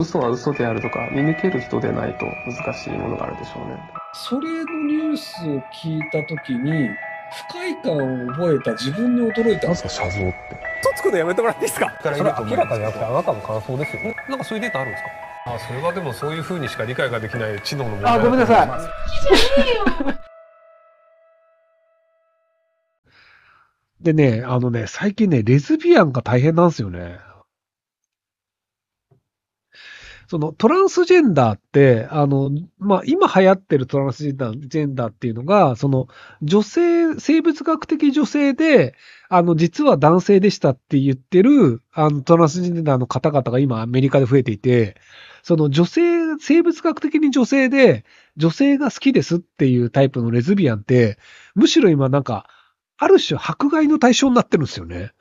嘘は嘘であるとか見抜ける人でないと難しいものがあるでしょうね。それのニュースを聞いた時に不快感を覚えた自分に驚いた。なんすか写像って。とつくのやめてもらっていいですか。それ明らかにゃなてあなたの感想ですよね。なんかそういうデータあるんですか。あそれはでもそういうふうにしか理解ができない知能の問題あごめんなさい。でね、あのね、最近ね、レズビアンが大変なんですよね。そのトランスジェンダーって、あの、まあ、今流行ってるトランスジェンダージェンダーっていうのが、その女性、生物学的女性で、あの、実は男性でしたって言ってる、あの、トランスジェンダーの方々が今アメリカで増えていて、その女性、生物学的に女性で、女性が好きですっていうタイプのレズビアンって、むしろ今なんか、ある種迫害の対象になってるんですよね。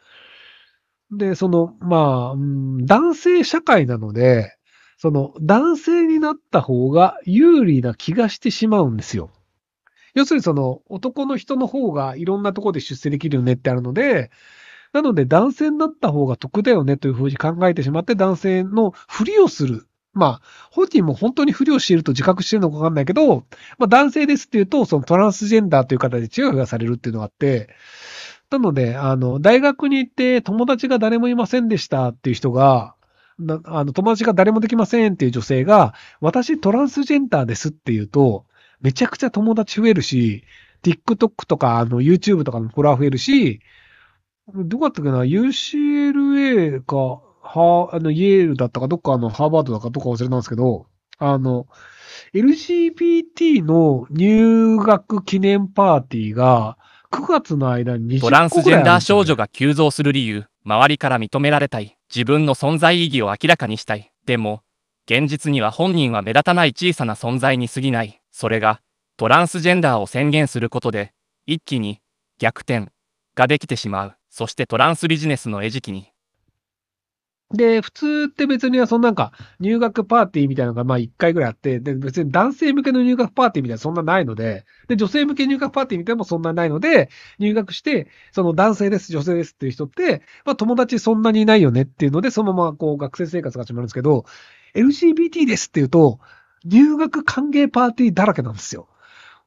で、その、まあ、うん、男性社会なので、その男性になった方が有利な気がしてしまうんですよ。要するにその男の人の方がいろんなとこで出世できるよねってあるので、なので男性になった方が得だよねというふうに考えてしまって男性のふりをする。まあ、本人も本当に不良していると自覚してるのかわかんないけど、まあ男性ですっていうと、そのトランスジェンダーという形で違いがされるっていうのがあって、なので、あの、大学に行って友達が誰もいませんでしたっていう人が、なあの友達が誰もできませんっていう女性が、私トランスジェンダーですって言うと、めちゃくちゃ友達増えるし、TikTok とかあの YouTube とかのフォロワー増えるし、どうだったっけな、UCLA か、は、あの、イェールだったか、どっかあの、ハーバードだか、どっか忘れたんですけど、あの、LGBT の入学記念パーティーが、9月の間にね、トランスジェンダー少女が急増する理由。周りから認められたい。自分の存在意義を明らかにしたい。でも、現実には本人は目立たない小さな存在に過ぎない。それが、トランスジェンダーを宣言することで、一気に、逆転、ができてしまう。そしてトランスビジネスの餌食に。で、普通って別にそのなんか入学パーティーみたいなのがまあ一回ぐらいあって、で別に男性向けの入学パーティーみたいなそんなないので、で、女性向け入学パーティーみたいなのもそんなないので、入学して、その男性です、女性ですっていう人って、まあ友達そんなにいないよねっていうので、そのままこう学生生活が始まるんですけど、LGBT ですっていうと、入学歓迎パーティーだらけなんですよ。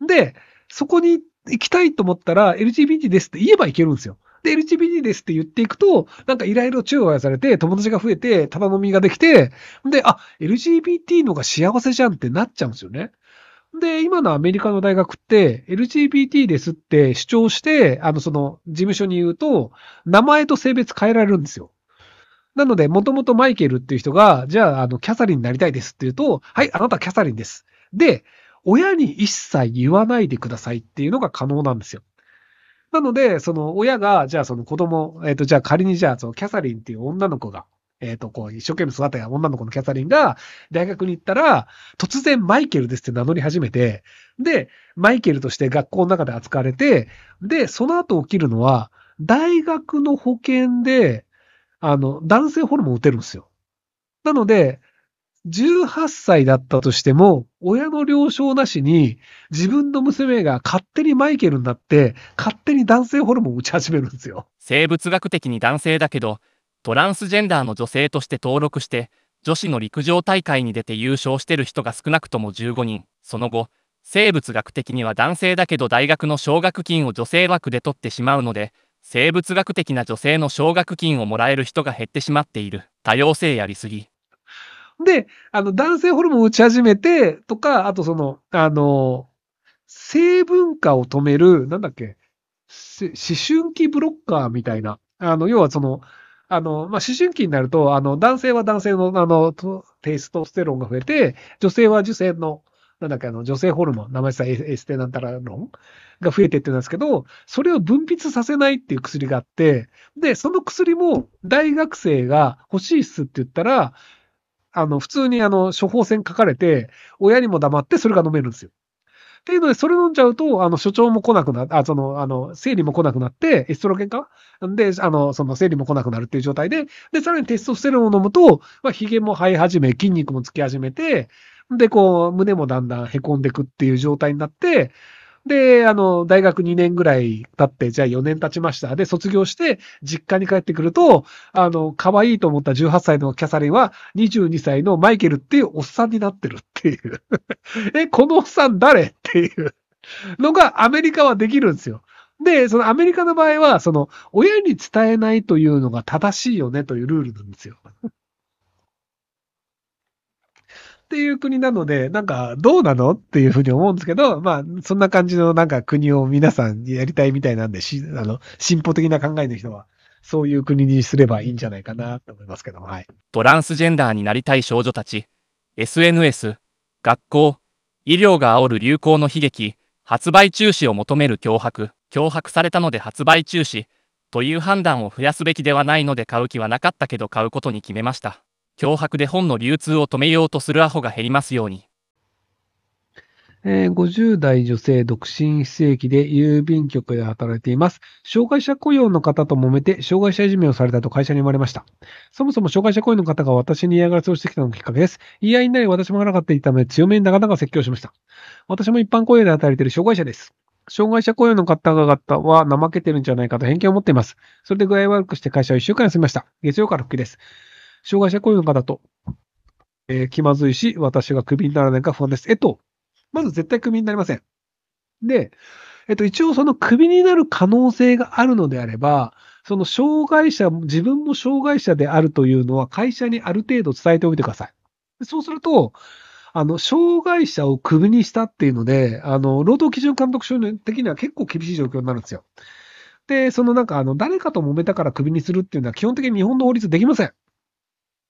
で、そこに行きたいと思ったら、LGBT ですって言えば行けるんですよ。って LGBT ですって言っていくと、なんかいろいろ中和されて、友達が増えて、ただ飲みができて、で、あ、LGBT のが幸せじゃんってなっちゃうんですよね。で、今のアメリカの大学って、LGBT ですって主張して、あの、その、事務所に言うと、名前と性別変えられるんですよ。なので、もともとマイケルっていう人が、じゃあ、あの、キャサリンになりたいですって言うと、はい、あなたキャサリンです。で、親に一切言わないでくださいっていうのが可能なんですよ。なので、その親が、じゃあその子供、えっ、ー、と、じゃあ仮にじゃあ、そのキャサリンっていう女の子が、えっ、ー、と、こう、一生懸命育てた女の子のキャサリンが、大学に行ったら、突然マイケルですって名乗り始めて、で、マイケルとして学校の中で扱われて、で、その後起きるのは、大学の保険で、あの、男性ホルモン打てるんですよ。なので、18歳だったとしても、親の了承なしに、自分の娘が勝手にマイケルになって、勝手に男性ホルモンを打ち始めるんですよ。生物学的に男性だけど、トランスジェンダーの女性として登録して、女子の陸上大会に出て優勝してる人が少なくとも15人。その後、生物学的には男性だけど大学の奨学金を女性枠で取ってしまうので、生物学的な女性の奨学金をもらえる人が減ってしまっている。多様性やりすぎ。で、あの、男性ホルモンを打ち始めて、とか、あとその、あの、性文化を止める、なんだっけ、思春期ブロッカーみたいな。あの、要はその、あの、まあ、思春期になると、あの、男性は男性の、あの、テイストステロンが増えて、女性は女性の、なんだっけ、あの、女性ホルモン、名前さ、エステなんたら論が増えてってるんですけど、それを分泌させないっていう薬があって、で、その薬も大学生が欲しいっすって言ったら、あの、普通にあの、処方箋書かれて、親にも黙ってそれが飲めるんですよ。っていうので、それ飲んじゃうと、あの、所長も来なくな、あ、その、あの、生理も来なくなって、エストロゲンかで、あの、その生理も来なくなるっていう状態で、で、さらにテストステロンを飲むと、まあ、髭も生え始め、筋肉もつき始めて、で、こう、胸もだんだん凹んでくっていう状態になって、で、あの、大学2年ぐらい経って、じゃあ4年経ちました。で、卒業して、実家に帰ってくると、あの、可愛いと思った18歳のキャサリンは、22歳のマイケルっていうおっさんになってるっていう え、このおっさん誰っていうのがアメリカはできるんですよ。で、そのアメリカの場合は、その、親に伝えないというのが正しいよねというルールなんですよ。っていう国なので、なんかどうなのっていうふうに思うんですけど、まあそんな感じのなんか国を皆さんやりたいみたいなんで、しあの進歩的な考えの人は。そういう国にすればいいんじゃないかなと思いますけども、はい、トランスジェンダーになりたい少女たち、SNS、学校、医療が煽る流行の悲劇、発売中止を求める脅迫、脅迫されたので発売中止という判断を増やすべきではないので買う気はなかったけど買うことに決めました。脅迫で本の流通を止めようとするアホが減りますように。えー、50代女性独身非正規で郵便局で働いています。障害者雇用の方と揉めて、障害者いじめをされたと会社に生まれました。そもそも障害者雇用の方が私に嫌がらせをしてきたのがきっかけです。言い合いになり私もがっていたので強めになかなか説教しました。私も一般雇用で働いている障害者です。障害者雇用の方々は怠けてるんじゃないかと偏見を持っています。それで具合悪くして会社を1週間休みました。月曜から復帰です。障害者雇用の方と、えー、気まずいし、私がクビにならないか不安です。えっと、まず絶対クビになりません。で、えっと、一応そのクビになる可能性があるのであれば、その障害者、自分も障害者であるというのは会社にある程度伝えておいてください。そうすると、あの、障害者をクビにしたっていうので、あの、労働基準監督署的には結構厳しい状況になるんですよ。で、そのなんか、あの、誰かと揉めたからクビにするっていうのは基本的に日本の法律できません。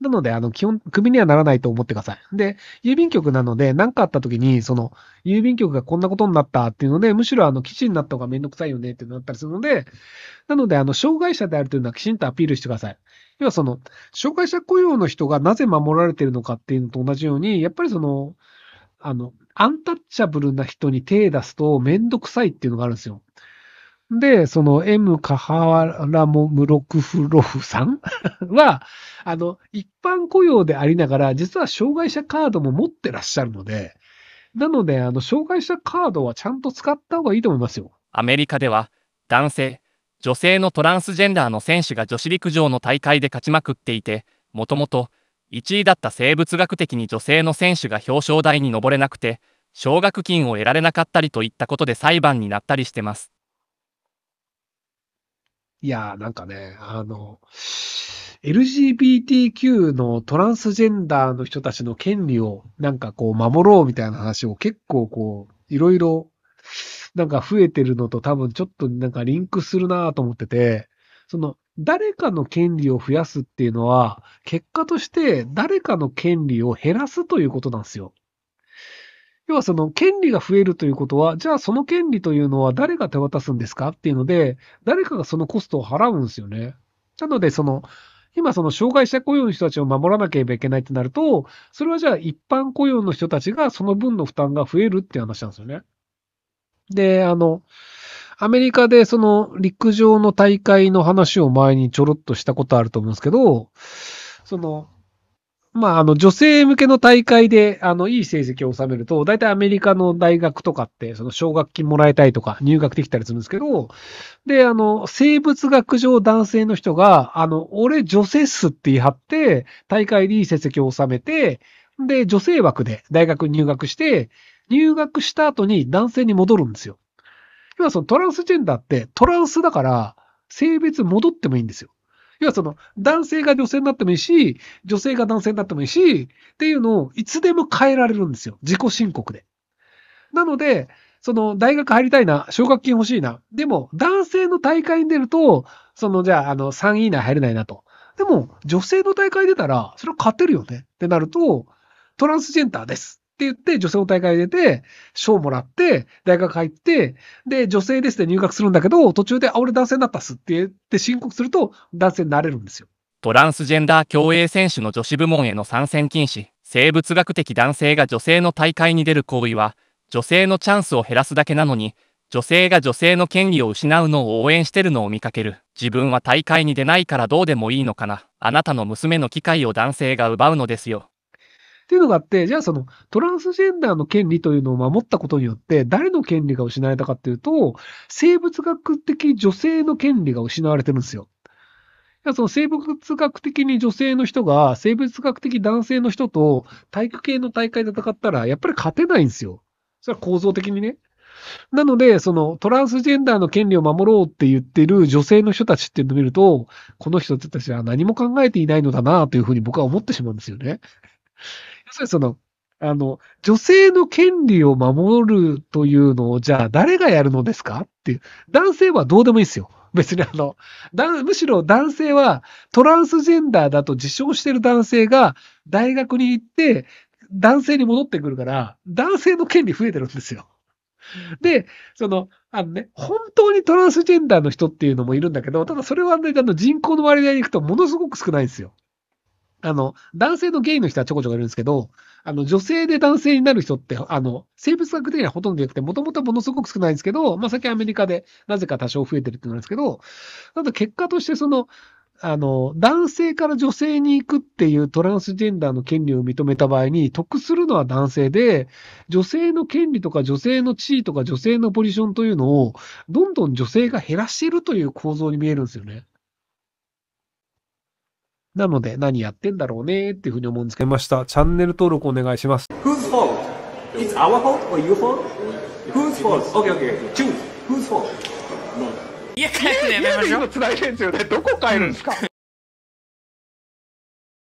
なので、あの、基本、首にはならないと思ってください。で、郵便局なので、何かあった時に、その、郵便局がこんなことになったっていうので、むしろ、あの、基地になった方がめんどくさいよねってなったりするので、なので、あの、障害者であるというのはきちんとアピールしてください。要は、その、障害者雇用の人がなぜ守られてるのかっていうのと同じように、やっぱりその、あの、アンタッチャブルな人に手出すとめんどくさいっていうのがあるんですよ。で、その M カハラモムロクフロフさん は、あの、一般雇用でありながら、実は障害者カードも持ってらっしゃるので、なので、あの、障害者カードはちゃんと使った方がいいと思いますよ。アメリカでは、男性、女性のトランスジェンダーの選手が女子陸上の大会で勝ちまくっていて、もともと1位だった生物学的に女性の選手が表彰台に上れなくて、奨学金を得られなかったりといったことで裁判になったりしてます。いやー、なんかね、あの、LGBTQ のトランスジェンダーの人たちの権利をなんかこう守ろうみたいな話を結構こう、いろいろなんか増えてるのと多分ちょっとなんかリンクするなと思ってて、その誰かの権利を増やすっていうのは、結果として誰かの権利を減らすということなんですよ。要はその権利が増えるということは、じゃあその権利というのは誰が手渡すんですかっていうので、誰かがそのコストを払うんですよね。なので、その、今その障害者雇用の人たちを守らなければいけないってなると、それはじゃあ一般雇用の人たちがその分の負担が増えるっていう話なんですよね。で、あの、アメリカでその陸上の大会の話を前にちょろっとしたことあると思うんですけど、その、まあ、あの、女性向けの大会で、あの、いい成績を収めると、大体アメリカの大学とかって、その、奨学金もらえたいとか、入学できたりするんですけど、で、あの、生物学上男性の人が、あの、俺女性っすって言い張って、大会でいい成績を収めて、で、女性枠で大学に入学して、入学した後に男性に戻るんですよ。今、そのトランスジェンダーって、トランスだから、性別戻ってもいいんですよ。要はその、男性が女性になってもいいし、女性が男性になってもいいし、っていうのをいつでも変えられるんですよ。自己申告で。なので、その、大学入りたいな、奨学金欲しいな。でも、男性の大会に出ると、その、じゃあ、あの、3位以内入れないなと。でも、女性の大会出たら、それは勝てるよねってなると、トランスジェンダーです言って、女性の大会に出て、賞もらって、大学入って、で、女性ですて入学するんだけど、途中で、あ、俺男性になったっすって言って申告すると、男性になれるんですよ。トランスジェンダー競泳選手の女子部門への参戦禁止、生物学的男性が女性の大会に出る行為は、女性のチャンスを減らすだけなのに、女性が女性の権利を失うのを応援してるのを見かける。自分は大会に出ないからどうでもいいのかな。あなたの娘の機会を男性が奪うのですよ。っていうのがあって、じゃあそのトランスジェンダーの権利というのを守ったことによって、誰の権利が失われたかっていうと、生物学的女性の権利が失われてるんですよ。その生物学的に女性の人が生物学的男性の人と体育系の大会で戦ったら、やっぱり勝てないんですよ。それは構造的にね。なので、そのトランスジェンダーの権利を守ろうって言ってる女性の人たちっていうのを見ると、この人たちは何も考えていないのだなというふうに僕は思ってしまうんですよね。要するにその、あの、女性の権利を守るというのを、じゃあ誰がやるのですかっていう。男性はどうでもいいですよ。別にあの、むしろ男性はトランスジェンダーだと自称してる男性が大学に行って男性に戻ってくるから、男性の権利増えてるんですよ。で、その、あのね、本当にトランスジェンダーの人っていうのもいるんだけど、ただそれはね、あの人口の割合に行くとものすごく少ないんですよ。あの、男性のゲイの人はちょこちょこいるんですけど、あの、女性で男性になる人って、あの、生物学的にはほとんどいなくて、もともとものすごく少ないんですけど、まあ、最アメリカでなぜか多少増えてるってなんですけど、あと結果としてその、あの、男性から女性に行くっていうトランスジェンダーの権利を認めた場合に、得するのは男性で、女性の権利とか女性の地位とか女性のポジションというのを、どんどん女性が減らしているという構造に見えるんですよね。なので、何やってんだろうねーっていうふうに思うんですけど、ました。チャンネル登録お願いします。w h o s fault? It's our fault or your fault? w h o s fault? Okay, okay, okay. Choose. w h o s fault? いや、帰ってね、やめましょう。今 繋いでるんですよね。どこ帰るんですか、